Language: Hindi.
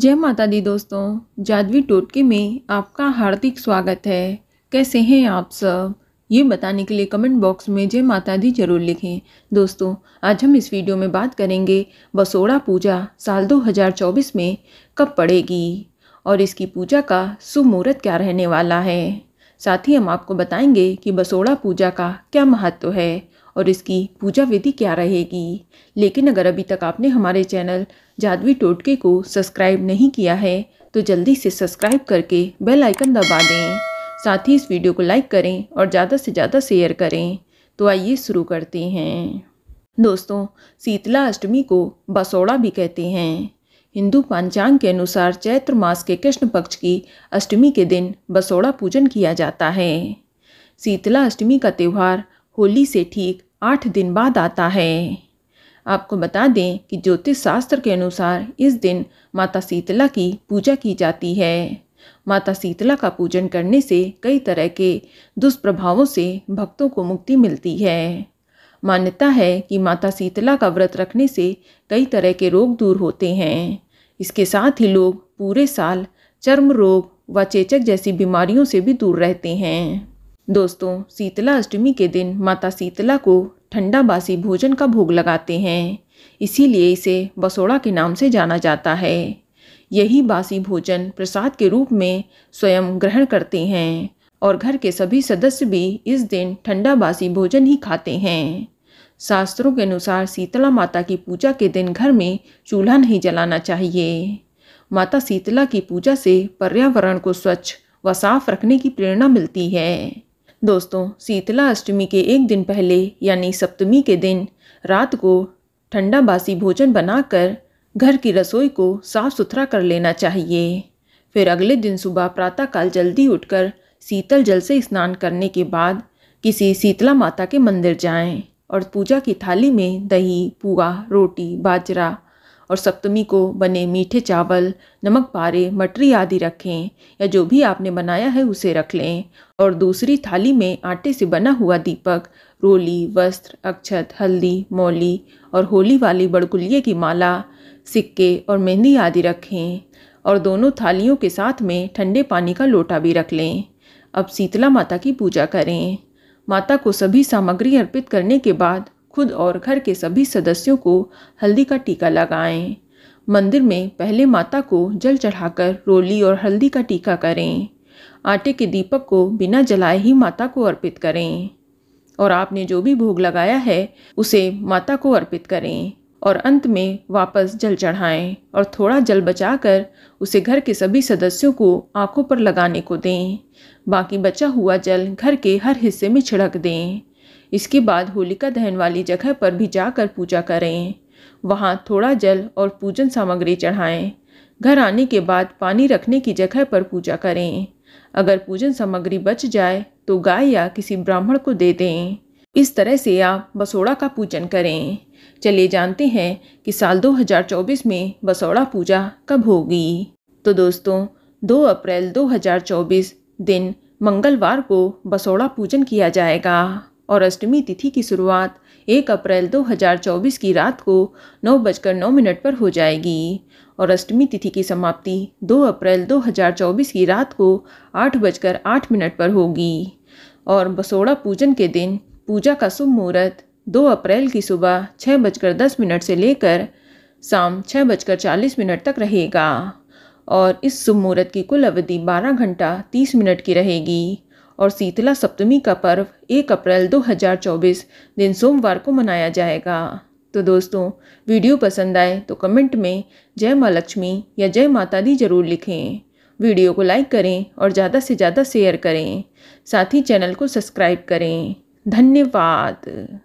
जय माता दी दोस्तों जादवी टोटके में आपका हार्दिक स्वागत है कैसे हैं आप सब ये बताने के लिए कमेंट बॉक्स में जय माता दी जरूर लिखें दोस्तों आज हम इस वीडियो में बात करेंगे बसोड़ा पूजा साल 2024 में कब पड़ेगी और इसकी पूजा का शुभ मुहूर्त क्या रहने वाला है साथ ही हम आपको बताएंगे कि बसोड़ा पूजा का क्या महत्व है और इसकी पूजा विधि क्या रहेगी लेकिन अगर अभी तक आपने हमारे चैनल जादवी टोटके को सब्सक्राइब नहीं किया है तो जल्दी से सब्सक्राइब करके बेल आइकन दबा दें साथ ही इस वीडियो को लाइक करें और ज़्यादा से ज़्यादा शेयर करें तो आइए शुरू करते हैं दोस्तों शीतला अष्टमी को बसोड़ा भी कहते हैं हिंदू पंचांग के अनुसार चैत्र मास के कृष्ण पक्ष की अष्टमी के दिन बसोड़ा पूजन किया जाता है शीतला अष्टमी का त्यौहार होली से ठीक आठ दिन बाद आता है आपको बता दें कि ज्योतिष शास्त्र के अनुसार इस दिन माता शीतला की पूजा की जाती है माता शीतला का पूजन करने से कई तरह के दुष्प्रभावों से भक्तों को मुक्ति मिलती है मान्यता है कि माता शीतला का व्रत रखने से कई तरह के रोग दूर होते हैं इसके साथ ही लोग पूरे साल चर्म रोग व चेचक जैसी बीमारियों से भी दूर रहते हैं दोस्तों शीतला अष्टमी के दिन माता शीतला को ठंडा बासी भोजन का भोग लगाते हैं इसीलिए इसे बसोड़ा के नाम से जाना जाता है यही बासी भोजन प्रसाद के रूप में स्वयं ग्रहण करते हैं और घर के सभी सदस्य भी इस दिन ठंडा बासी भोजन ही खाते हैं शास्त्रों के अनुसार शीतला माता की पूजा के दिन घर में चूल्हा नहीं जलाना चाहिए माता शीतला की पूजा से पर्यावरण को स्वच्छ व साफ रखने की प्रेरणा मिलती है दोस्तों शीतला अष्टमी के एक दिन पहले यानी सप्तमी के दिन रात को ठंडा बासी भोजन बनाकर घर की रसोई को साफ सुथरा कर लेना चाहिए फिर अगले दिन सुबह प्रातःकाल जल्दी उठकर शीतल जल से स्नान करने के बाद किसी शीतला माता के मंदिर जाएं और पूजा की थाली में दही पुआ रोटी बाजरा और सप्तमी को बने मीठे चावल नमक पारे मटरी आदि रखें या जो भी आपने बनाया है उसे रख लें और दूसरी थाली में आटे से बना हुआ दीपक रोली वस्त्र अक्षत हल्दी मौली और होली वाली बड़कुलिये की माला सिक्के और मेहंदी आदि रखें और दोनों थालियों के साथ में ठंडे पानी का लोटा भी रख लें अब शीतला माता की पूजा करें माता को सभी सामग्री अर्पित करने के बाद खुद और घर के सभी सदस्यों को हल्दी का टीका लगाएं। मंदिर में पहले माता को जल चढ़ाकर रोली और हल्दी का टीका करें आटे के दीपक को बिना जलाए ही माता को अर्पित करें और आपने जो भी भोग लगाया है उसे माता को अर्पित करें और अंत में वापस जल चढ़ाएं और थोड़ा जल बचाकर उसे घर के सभी सदस्यों को आंखों पर लगाने को दें बाकी बचा हुआ जल घर के हर हिस्से में छिड़क दें इसके बाद होलिका दहन वाली जगह पर भी जाकर पूजा करें वहाँ थोड़ा जल और पूजन सामग्री चढ़ाएं घर आने के बाद पानी रखने की जगह पर पूजा करें अगर पूजन सामग्री बच जाए तो गाय या किसी ब्राह्मण को दे दें इस तरह से आप बसोड़ा का पूजन करें चलिए जानते हैं कि साल 2024 में बसोड़ा पूजा कब होगी तो दोस्तों 2 अप्रैल 2024 दिन मंगलवार को बसोड़ा पूजन किया जाएगा और अष्टमी तिथि की शुरुआत 1 अप्रैल 2024 की रात को नौ बजकर नौ मिनट पर हो जाएगी और अष्टमी तिथि की समाप्ति 2 अप्रैल 2024 की रात को आठ बजकर आठ मिनट पर होगी और बसोड़ा पूजन के दिन पूजा का शुभ मुहूर्त 2 अप्रैल की सुबह छः बजकर दस मिनट से लेकर शाम छः बजकर चालीस मिनट तक रहेगा और इस शुभ मुहूर्त की कुल अवधि 12 घंटा 30 मिनट की रहेगी और शीतला सप्तमी का पर्व 1 अप्रैल 2024 दिन सोमवार को मनाया जाएगा तो दोस्तों वीडियो पसंद आए तो कमेंट में जय माँ लक्ष्मी या जय माता दी जरूर लिखें वीडियो को लाइक करें और ज़्यादा से ज़्यादा शेयर करें साथ ही चैनल को सब्सक्राइब करें धन्यवाद